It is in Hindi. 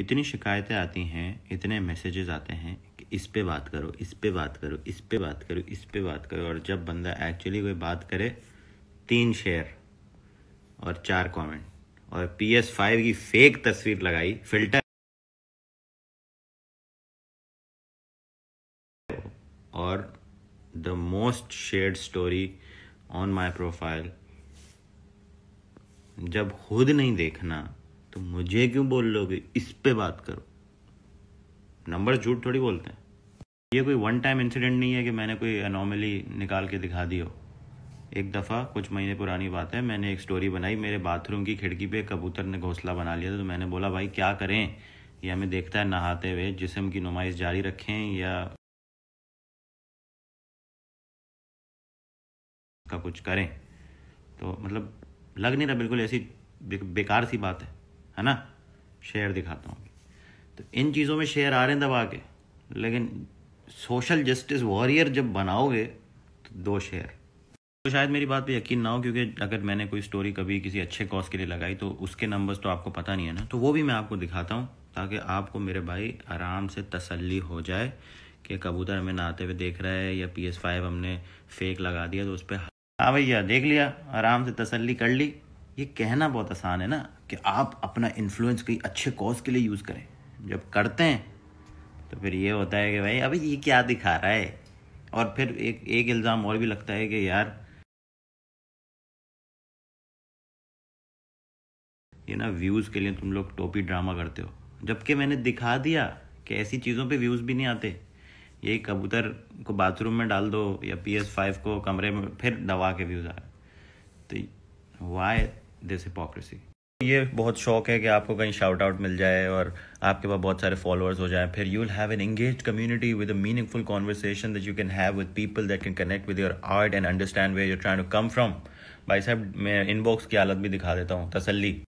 इतनी शिकायतें आती हैं इतने मैसेजेस आते हैं कि इस पे बात करो इस पे बात करो इस पे बात करो इस पे बात करो और जब बंदा एक्चुअली कोई बात करे तीन शेयर और चार कमेंट और पी एस फाइव की फेक तस्वीर लगाई फिल्टर और the most shared story on my profile जब खुद नहीं देखना तो मुझे क्यों बोल लोगे इस पे बात करो नंबर झूठ थोड़ी बोलते हैं ये कोई वन टाइम इंसिडेंट नहीं है कि मैंने कोई अनोमली निकाल के दिखा दी हो एक दफ़ा कुछ महीने पुरानी बात है मैंने एक स्टोरी बनाई मेरे बाथरूम की खिड़की पे कबूतर ने घोंसला बना लिया था तो मैंने बोला भाई क्या करें ये हमें देखता है नहाते हुए जिसम की नुमाइश जारी रखें या का कुछ करें तो मतलब लग नहीं रहा बिल्कुल ऐसी बेकार सी बात है है ना शेयर दिखाता हूँ तो इन चीज़ों में शेयर आ रहे हैं दबा के लेकिन सोशल जस्टिस वॉरियर जब बनाओगे तो दो शेयर तो शायद मेरी बात पे यकीन ना हो क्योंकि अगर मैंने कोई स्टोरी कभी किसी अच्छे कॉज के लिए लगाई तो उसके नंबर्स तो आपको पता नहीं है ना तो वो भी मैं आपको दिखाता हूँ ताकि आपको मेरे भाई आराम से तसल्ली हो जाए कि कबूतर हमें नहाते हुए देख रहा है या पी एस फाइव हमने फेक लगा दिया तो उस पर हाँ भैया देख लिया आराम से तसल्ली कर ली ये कहना बहुत आसान है ना कि आप अपना इन्फ्लुएंस कोई अच्छे कॉज के लिए यूज़ करें जब करते हैं तो फिर ये होता है कि भाई अभी ये क्या दिखा रहा है और फिर एक एक इल्ज़ाम और भी लगता है कि यार ये ना व्यूज़ के लिए तुम लोग टोपी ड्रामा करते हो जबकि मैंने दिखा दिया कि ऐसी चीज़ों पे व्यूज़ भी नहीं आते ये कबूतर को बाथरूम में डाल दो या पी एस फाइव को कमरे में फिर दबा के व्यूज़ आ तो वाई दिस हिपोक्रेसी ये बहुत शौक है कि आपको कहीं शाउट आउट मिल जाए और आपके पास बहुत सारे फॉलोअर्स हो जाएं फिर you will have an engage community with a meaningful conversation that you can have with people that can connect with your art and understand way you trying to come from भाई साहब मैं इनबॉक्स की हालत भी दिखा देता हूँ तसली